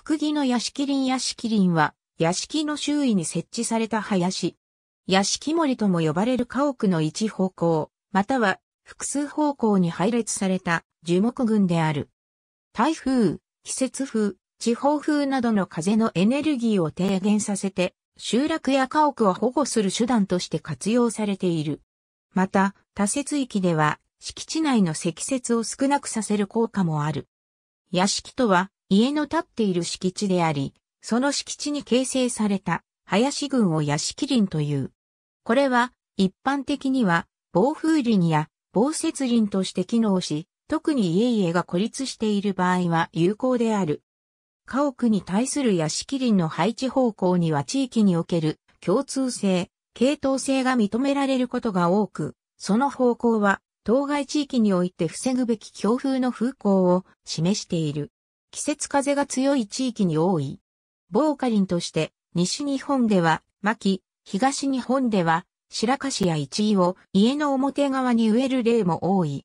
福木の屋敷林屋敷林は、屋敷の周囲に設置された林。屋敷森とも呼ばれる家屋の一方向、または複数方向に配列された樹木群である。台風、季節風、地方風などの風のエネルギーを低減させて、集落や家屋を保護する手段として活用されている。また、多雪域では、敷地内の積雪を少なくさせる効果もある。屋敷とは、家の建っている敷地であり、その敷地に形成された林群を屋敷林という。これは一般的には防風林や防雪林として機能し、特に家々が孤立している場合は有効である。家屋に対する屋敷林の配置方向には地域における共通性、系統性が認められることが多く、その方向は当該地域において防ぐべき強風の風向を示している。季節風が強い地域に多い。ボーカリンとして、西日本では、牧、東日本では、白樫や一位を家の表側に植える例も多い。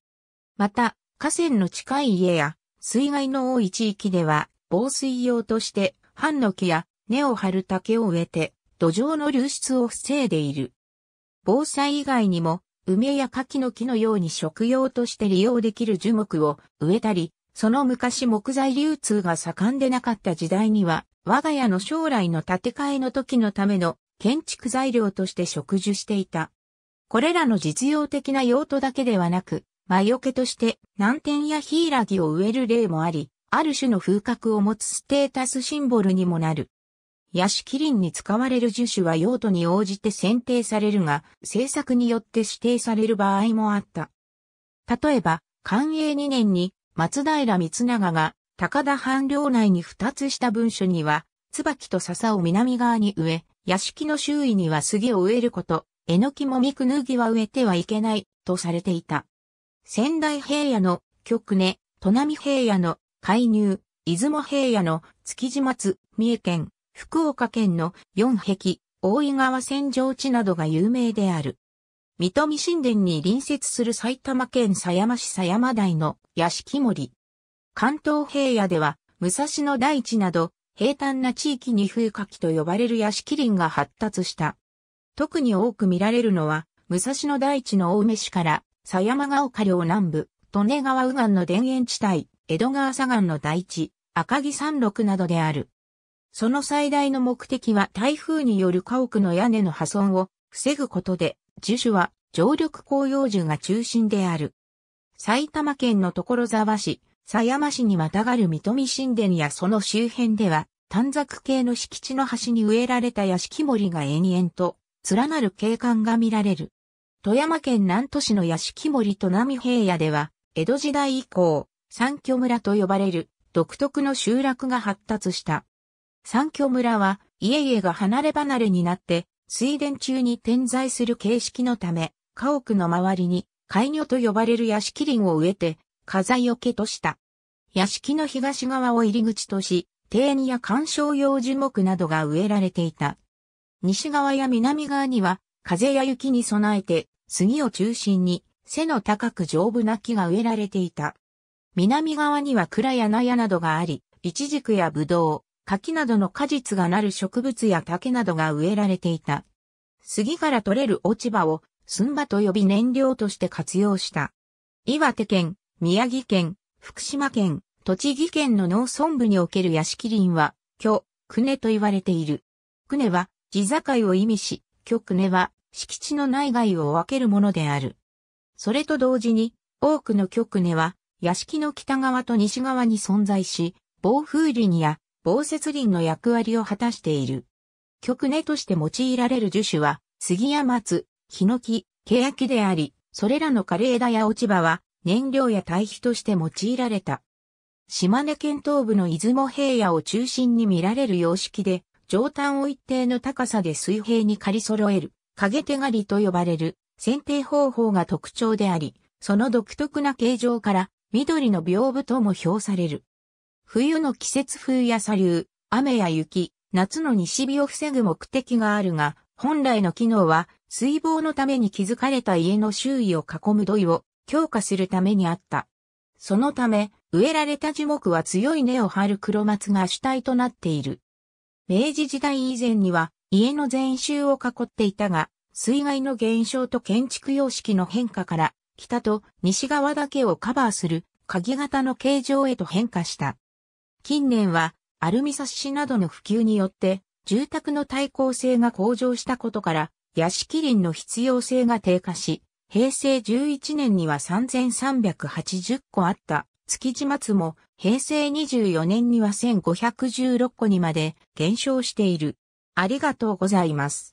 また、河川の近い家や、水害の多い地域では、防水用として、ハンノキや根を張る竹を植えて、土壌の流出を防いでいる。防災以外にも、梅や柿の木のように食用として利用できる樹木を植えたり、その昔木材流通が盛んでなかった時代には、我が家の将来の建て替えの時のための建築材料として植樹していた。これらの実用的な用途だけではなく、魔除けとして南天やヒイラギを植える例もあり、ある種の風格を持つステータスシンボルにもなる。ヤシキリンに使われる樹種は用途に応じて選定されるが、政策によって指定される場合もあった。例えば、寛永2年に松平光長が高田藩領内に二つした文書には、椿と笹を南側に植え、屋敷の周囲には杉を植えること、えのきもみくぬぎは植えてはいけない、とされていた。仙台平野の曲根、砺波平野の介入、出雲平野の築地松、三重県、福岡県の四壁、大井川戦場地などが有名である。水戸神殿に隣接する埼玉県狭山市狭山台の屋敷森。関東平野では、武蔵野大地など、平坦な地域に風化器と呼ばれる屋敷林が発達した。特に多く見られるのは、武蔵野大地の青梅市から、狭山が丘陵南部、利根川右岸の田園地帯、江戸川左岸の大地、赤城山麓などである。その最大の目的は台風による家屋の屋根の破損を防ぐことで、樹種は常緑広葉樹が中心である。埼玉県の所沢市、狭山市にまたがる水戸神殿やその周辺では、短冊系の敷地の端に植えられた屋敷森が延々と連なる景観が見られる。富山県南都市の屋敷森と南平野では、江戸時代以降、三居村と呼ばれる独特の集落が発達した。三居村は家々が離れ離れになって水田中に点在する形式のため、家屋の周りに、海魚と呼ばれる屋敷林を植えて、家よけとした。屋敷の東側を入り口とし、庭園や観賞用樹木などが植えられていた。西側や南側には、風や雪に備えて、杉を中心に、背の高く丈夫な木が植えられていた。南側には蔵や納屋などがあり、イチジクやブドウ、柿などの果実がなる植物や竹などが植えられていた。杉から取れる落ち葉を寸葉と呼び燃料として活用した。岩手県、宮城県、福島県、栃木県の農村部における屋敷林は、巨、久根と言われている。久根は地境を意味し、巨久根は敷地の内外を分けるものである。それと同時に、多くの巨久根は屋敷の北側と西側に存在し、暴風林や防雪林の役割を果たしている。曲根として用いられる樹種は、杉や松、ヒノキ、ケヤキであり、それらの枯れ枝や落ち葉は、燃料や堆肥として用いられた。島根県東部の出雲平野を中心に見られる様式で、上端を一定の高さで水平に刈り揃える、影手狩りと呼ばれる、剪定方法が特徴であり、その独特な形状から、緑の屏風とも評される。冬の季節風や砂流、雨や雪、夏の西日を防ぐ目的があるが、本来の機能は水防のために築かれた家の周囲を囲む土井を強化するためにあった。そのため、植えられた樹木は強い根を張る黒松が主体となっている。明治時代以前には家の全周を囲っていたが、水害の減少と建築様式の変化から、北と西側だけをカバーする鍵型の形状へと変化した。近年はアルミサッシなどの普及によって住宅の耐候性が向上したことから屋敷林の必要性が低下し、平成11年には3380個あった築地松も平成24年には1516個にまで減少している。ありがとうございます。